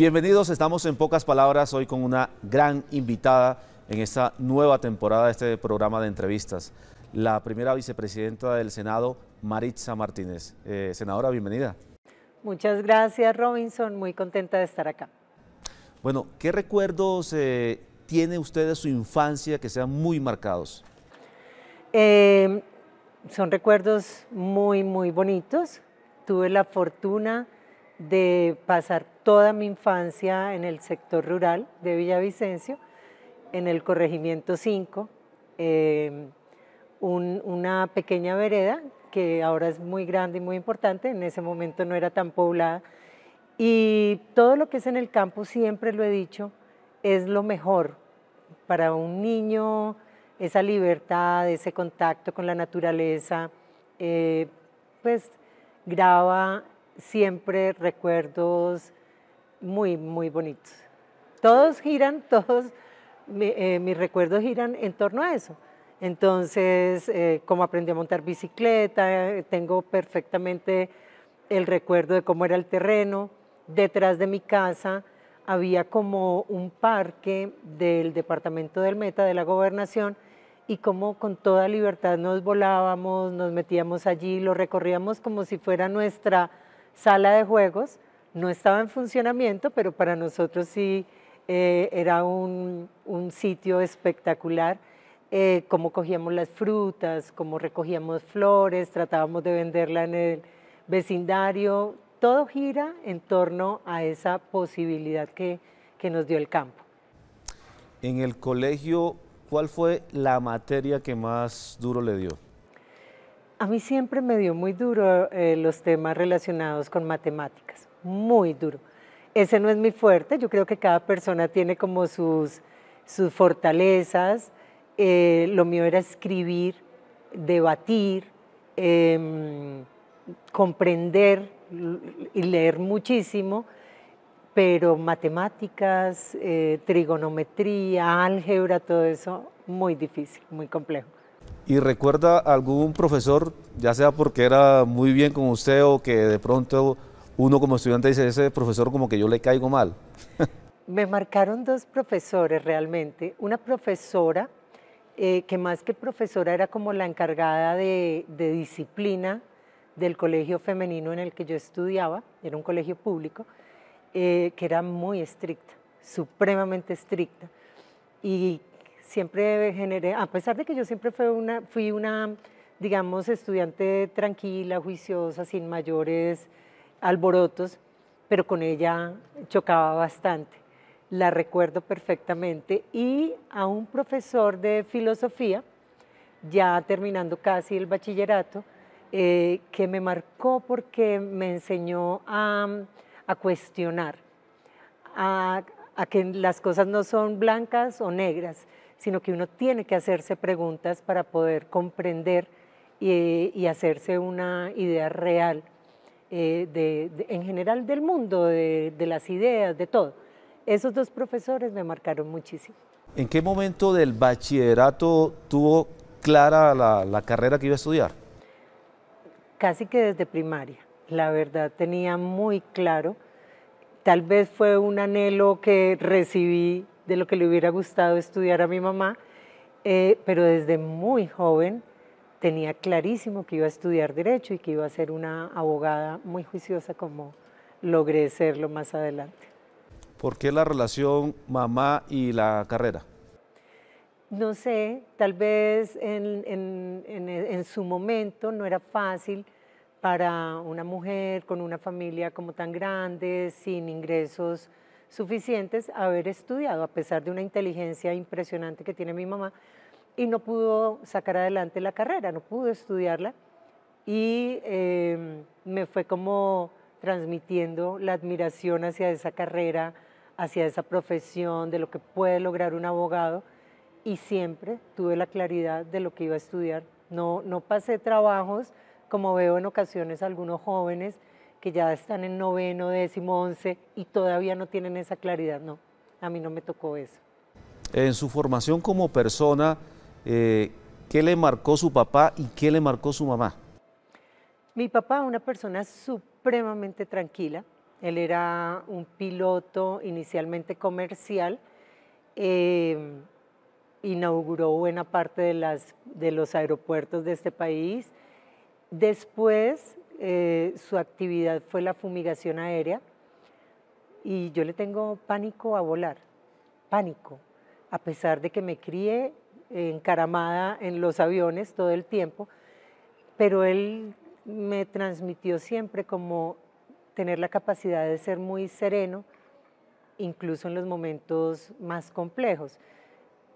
Bienvenidos, estamos en pocas palabras hoy con una gran invitada en esta nueva temporada de este programa de entrevistas, la primera vicepresidenta del Senado, Maritza Martínez. Eh, senadora, bienvenida. Muchas gracias, Robinson, muy contenta de estar acá. Bueno, ¿qué recuerdos eh, tiene usted de su infancia que sean muy marcados? Em, son recuerdos muy, muy bonitos. Tuve la fortuna de pasar toda mi infancia en el sector rural de Villavicencio, en el corregimiento 5, em, una pequeña vereda que ahora es muy grande y muy importante, en ese momento no era tan poblada. Y todo lo que es en el campo, siempre lo he dicho, es lo mejor para un niño, esa libertad, ese contacto con la naturaleza, eh, pues graba siempre recuerdos muy, muy bonitos. Todos giran, todos eh, mis recuerdos giran en torno a eso. Entonces, eh, como aprendí a montar bicicleta, tengo perfectamente el recuerdo de cómo era el terreno. Detrás de mi casa había como un parque del departamento del Meta, de la gobernación, y como con toda libertad nos volábamos, nos metíamos allí, lo recorríamos como si fuera nuestra sala de juegos no estaba en funcionamiento, pero para nosotros sí eh, era un, sitio espectacular, eh, cómo cogíamos las frutas, cómo recogíamos flores, tratábamos de venderla en el vecindario, todo gira en torno a esa posibilidad que, nos dio el campo. En el colegio, ¿cuál fue la materia que más duro le dio? A mí siempre me dio muy duro eh, los temas relacionados con matemáticas muy duro. Ese no es mi fuerte, yo creo que cada persona tiene como sus, sus fortalezas. Eh, lo mío era escribir, debatir, em, comprender y leer muchísimo, pero matemáticas, eh, trigonometría, álgebra, todo eso, muy difícil, muy complejo. ¿Y recuerda algún profesor, ya sea porque era muy bien con usted o que de pronto uno como estudiante dice, ese profesor como que yo le caigo mal. Me marcaron dos profesores realmente. Una profesora eh, que más que profesora era como la encargada de, disciplina del colegio femenino en el que yo estudiaba, era un colegio público, eh, que era muy estricta, supremamente estricta. Y siempre generé, a pesar de que yo siempre fui una, fui una digamos, estudiante tranquila, juiciosa, sin mayores alborotos, pero con ella chocaba bastante. La recuerdo perfectamente. Y a un profesor de filosofía, ya terminando casi el bachillerato, eh, que me marcó porque me enseñó a, cuestionar, a, que las cosas no son blancas o negras, sino que uno tiene que hacerse preguntas para poder comprender eh, y hacerse una idea real eh, en general del mundo, de, las ideas, de todo. Esos dos profesores me marcaron muchísimo. ¿En qué momento del bachillerato tuvo clara la, carrera que iba a estudiar? Casi que desde primaria, la verdad tenía muy claro. Tal vez fue un anhelo que recibí de lo que le hubiera gustado estudiar a mi mamá, eh, pero desde muy joven tenía clarísimo que iba a estudiar derecho y que iba a ser una abogada muy juiciosa como logré serlo más adelante. ¿Por qué la relación mamá y la carrera? No sé, tal vez en, su momento no era fácil para una mujer con una familia como tan grande, sin ingresos suficientes, haber estudiado, a pesar de una inteligencia impresionante que tiene mi mamá, y no pudo sacar adelante la carrera, no pudo estudiarla y em, me fue como transmitiendo la admiración hacia esa carrera, hacia esa profesión, de lo que puede lograr un abogado y siempre tuve la claridad de lo que iba a estudiar. No, no pasé trabajos como veo en ocasiones algunos jóvenes que ya están en noveno, décimo, once y todavía no tienen esa claridad. No, a mí no me tocó eso. En su formación como persona, eh, ¿Qué le marcó su papá y qué le marcó su mamá? Mi papá, una persona supremamente tranquila. Él era un piloto inicialmente comercial. Eh, inauguró buena parte de, las, de los aeropuertos de este país. Después, eh, su actividad fue la fumigación aérea y yo le tengo pánico a volar, pánico, a pesar de que me crié encaramada en los aviones todo el tiempo, pero él me transmitió siempre como tener la capacidad de ser muy sereno, incluso en los momentos más complejos.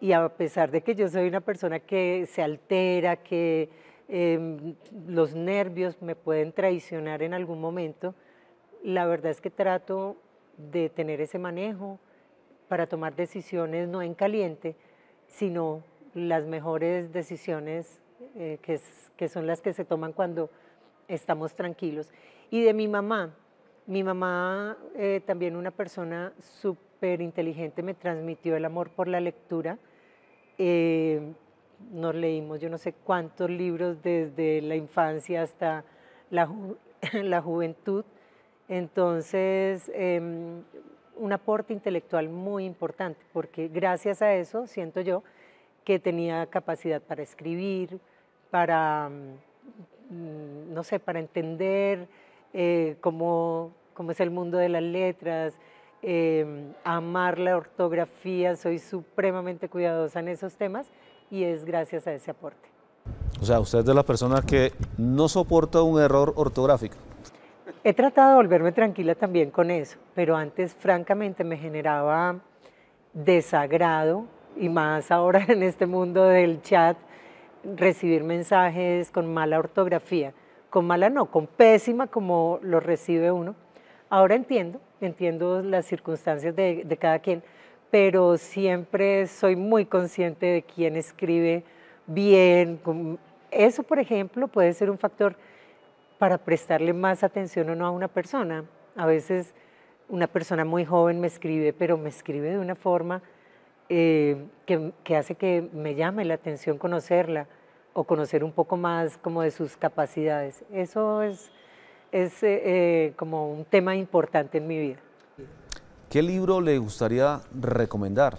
Y a pesar de que yo soy una persona que se altera, que em, los nervios me pueden traicionar en algún momento, la verdad es que trato de tener ese manejo para tomar decisiones no en caliente, sino las mejores decisiones eh, que, son las que se toman cuando estamos tranquilos. Y de mi mamá, mi mamá, eh, también una persona súper inteligente, me transmitió el amor por la lectura. Eh, nos leímos yo no sé cuántos libros desde la infancia hasta la, la juventud. Entonces, em, un aporte intelectual muy importante, porque gracias a eso, siento yo, que tenía capacidad para escribir, para, mm, no sé, para entender eh, cómo, cómo, es el mundo de las letras, em, amar la ortografía, soy supremamente cuidadosa en esos temas y es gracias a ese aporte. O sea, usted es de las personas que no soporta un error ortográfico. He tratado de volverme tranquila también con eso, pero antes francamente me generaba desagrado y más ahora en este mundo del chat, recibir mensajes con mala ortografía, con mala no, con pésima como lo recibe uno. Ahora entiendo, entiendo las circunstancias de, de cada quien, pero siempre soy muy consciente de quién escribe bien. Eso, por ejemplo, puede ser un factor para prestarle más atención o no a una persona. A veces una persona muy joven me escribe, pero me escribe de una forma eh, que, hace que me llame la atención conocerla o conocer un poco más como de sus capacidades. Eso es, es eh, eh, como un tema importante en mi vida. ¿Qué libro le gustaría recomendar?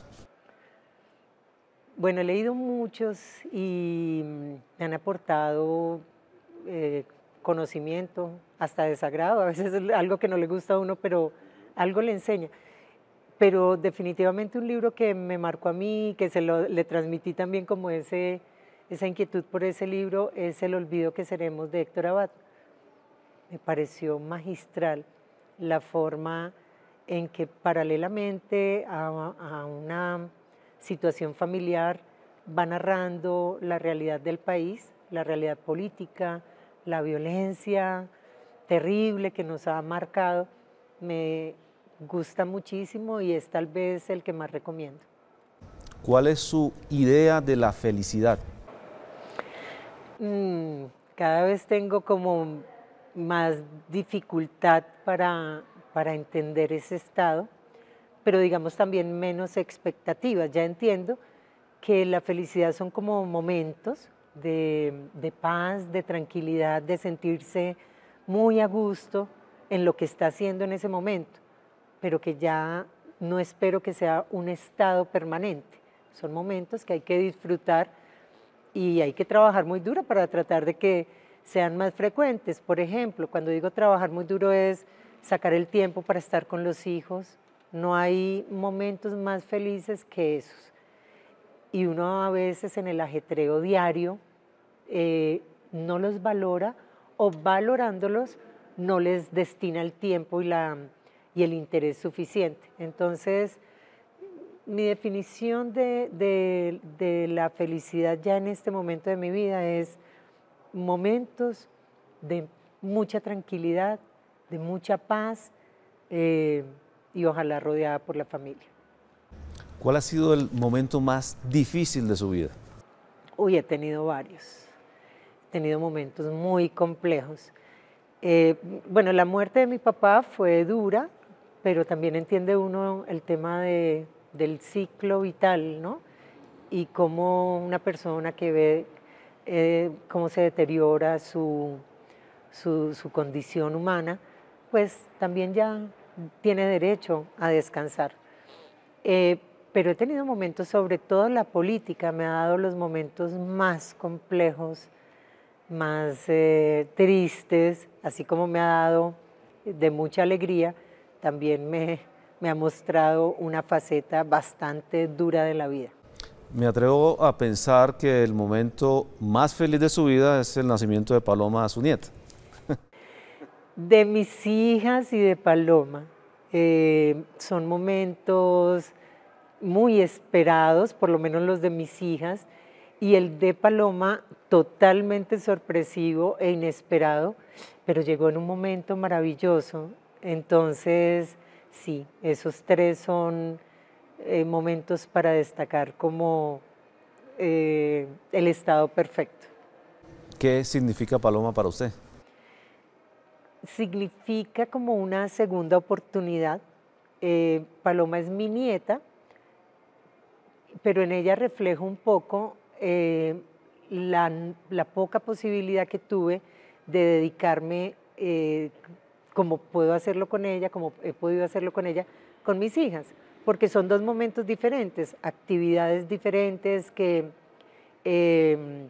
Bueno, he leído muchos y me han aportado conocimiento, hasta desagrado, a veces es algo que no le gusta a uno, pero algo le enseña pero definitivamente un libro que me marcó a mí, que se lo, le transmití también como ese, esa inquietud por ese libro, es El olvido que seremos de Héctor Abad. Me pareció magistral la forma en que paralelamente a, una situación familiar va narrando la realidad del país, la realidad política, la violencia terrible que nos ha marcado. Me gusta muchísimo y es tal vez el que más recomiendo. ¿Cuál es su idea de la felicidad? Mm, cada vez tengo como más dificultad para, entender ese estado, pero digamos también menos expectativas. Ya entiendo que la felicidad son como momentos de, de paz, de tranquilidad, de sentirse muy a gusto en lo que está haciendo en ese momento pero que ya no espero que sea un estado permanente. Son momentos que hay que disfrutar y hay que trabajar muy duro para tratar de que sean más frecuentes. Por ejemplo, cuando digo trabajar muy duro es sacar el tiempo para estar con los hijos. No hay momentos más felices que esos. Y uno a veces en el ajetreo diario eh, no los valora o valorándolos no les destina el tiempo y la, y el interés suficiente. Entonces, mi definición de, la felicidad ya en este momento de mi vida es momentos de mucha tranquilidad, de mucha paz eh, y ojalá rodeada por la familia. ¿Cuál ha sido el momento más difícil de su vida? Uy, he tenido varios. He tenido momentos muy complejos. Eh, bueno, la muerte de mi papá fue dura, pero también entiende uno el tema de, del ciclo vital, ¿no? Y cómo una persona que ve eh, cómo se deteriora su, su, condición humana, pues también ya tiene derecho a descansar. Eh, pero he tenido momentos, sobre todo la política, me ha dado los momentos más complejos, más eh, tristes, así como me ha dado de mucha alegría, también me, ha mostrado una faceta bastante dura de la vida. Me atrevo a pensar que el momento más feliz de su vida es el nacimiento de Paloma su nieta. De mis hijas y de Paloma. Eh, son momentos muy esperados, por lo menos los de mis hijas, y el de Paloma totalmente sorpresivo e inesperado, pero llegó en un momento maravilloso entonces, sí, esos tres son eh, momentos para destacar como eh, el estado perfecto. ¿Qué significa Paloma para usted? Significa como una segunda oportunidad. Eh, Paloma es mi nieta, pero en ella reflejo un poco la, la, poca posibilidad que tuve de dedicarme como puedo hacerlo con ella, como he podido hacerlo con ella, con mis hijas, porque son dos momentos diferentes, actividades diferentes que em,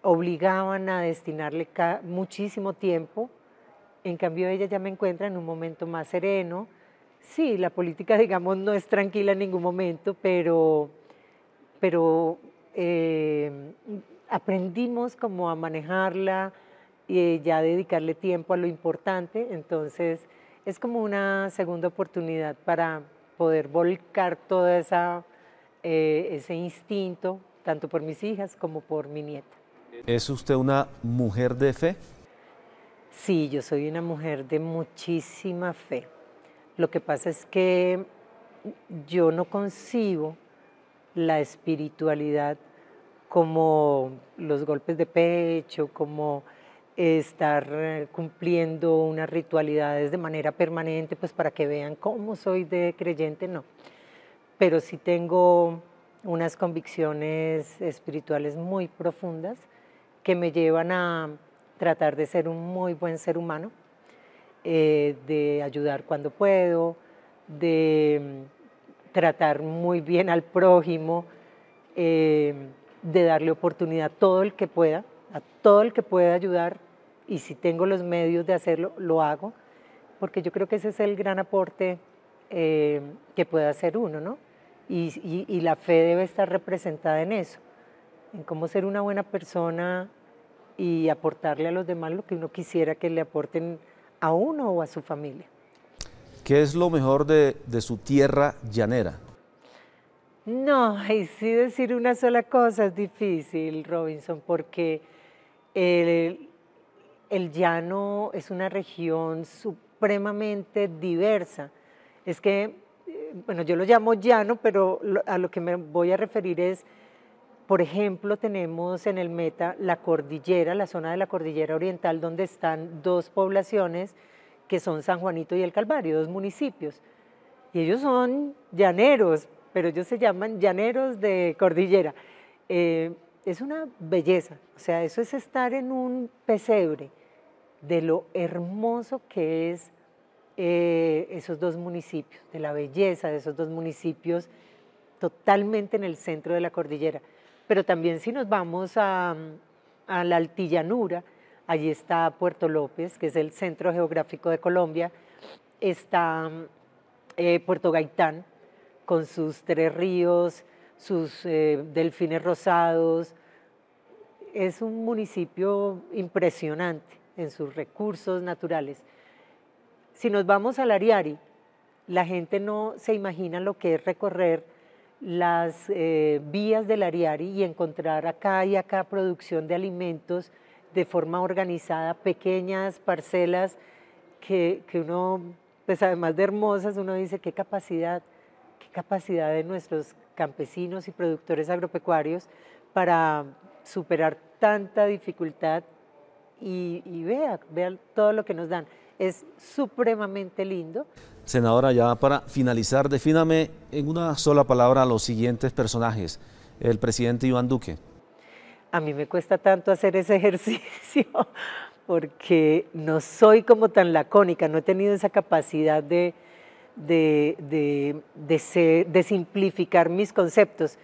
obligaban a destinarle muchísimo tiempo. En cambio, ella ya me encuentra en un momento más sereno. Sí, la política, digamos, no es tranquila en ningún momento, pero, pero em, aprendimos como a manejarla, y ya dedicarle tiempo a lo importante. Entonces es como una segunda oportunidad para poder volcar todo esa, eh, ese instinto, tanto por mis hijas como por mi nieta. ¿Es usted una mujer de fe? Sí, yo soy una mujer de muchísima fe. Lo que pasa es que yo no concibo la espiritualidad como los golpes de pecho, como estar eh, cumpliendo unas ritualidades de manera permanente, pues para que vean cómo soy de creyente, no. Pero sí tengo unas convicciones espirituales muy profundas que me llevan a tratar de ser un muy buen ser humano, eh, de ayudar cuando puedo, de mm, tratar muy bien al prójimo, eh, de darle oportunidad a todo el que pueda a todo el que pueda ayudar y si tengo los medios de hacerlo, lo hago, porque yo creo que ese es el gran aporte eh, que puede hacer uno, ¿no? Y, la fe debe estar representada en eso, en cómo ser una buena persona y aportarle a los demás lo que uno quisiera que le aporten a uno o a su familia. ¿Qué es lo mejor de, de, su tierra llanera? No, y sí decir una sola cosa es difícil, Robinson, porque el, llano es una región supremamente diversa. Es que, eh, bueno, yo lo llamo llano, pero a lo que me voy a referir es, por ejemplo, tenemos en el Meta la cordillera, la zona de la cordillera oriental, donde están dos poblaciones que son San Juanito y El Calvario, dos municipios. Y ellos son llaneros, pero ellos se llaman llaneros de cordillera. Eh, es una belleza, o sea, eso es estar en un pesebre de lo hermoso que es eh, esos dos municipios, de la belleza de esos dos municipios totalmente en el centro de la cordillera. Pero también si nos vamos a, la altillanura, allí está Puerto López, que es el centro geográfico de Colombia, está eh, Puerto Gaitán, con sus tres ríos, sus eh, delfines rosados. Es un municipio impresionante en sus recursos naturales. Si nos vamos al Ariari, la gente no se imagina lo que es recorrer las eh, vías del Ariari y encontrar acá y acá producción de alimentos de forma organizada, pequeñas parcelas que, que uno, pues además de hermosas, uno dice qué capacidad qué capacidad de nuestros campesinos y productores agropecuarios para superar tanta dificultad y, y vea, vea todo lo que nos dan. Es supremamente lindo. Senadora, ya para finalizar, defíname en una sola palabra a los siguientes personajes. El presidente Iván Duque. A mí me cuesta tanto hacer ese ejercicio porque no soy como tan lacónica, no he tenido esa capacidad de, de, de, simplificar mis conceptos.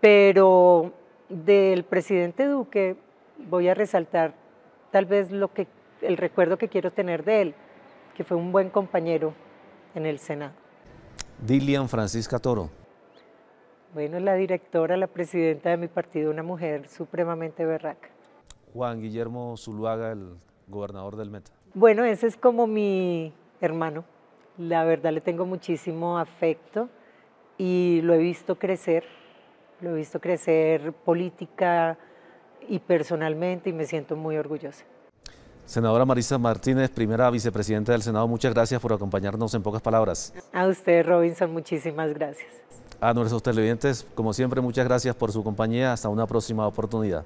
Pero del presidente Duque voy a resaltar tal vez lo que, el recuerdo que quiero tener de él, que fue un buen compañero en el Senado. Dilian Francisca Toro. Bueno, la directora, la presidenta de mi partido, una mujer supremamente berraca. Juan Guillermo Zuluaga, el gobernador del Meta. Bueno, ese es como mi hermano. La verdad le tengo muchísimo afecto y lo he visto crecer, lo he visto crecer política y personalmente y me siento muy orgullosa. Senadora Marisa Martínez, primera vicepresidenta del Senado, muchas gracias por acompañarnos en pocas palabras. A usted, Robinson, muchísimas gracias. A nuestros televidentes, como siempre, muchas gracias por su compañía. Hasta una próxima oportunidad.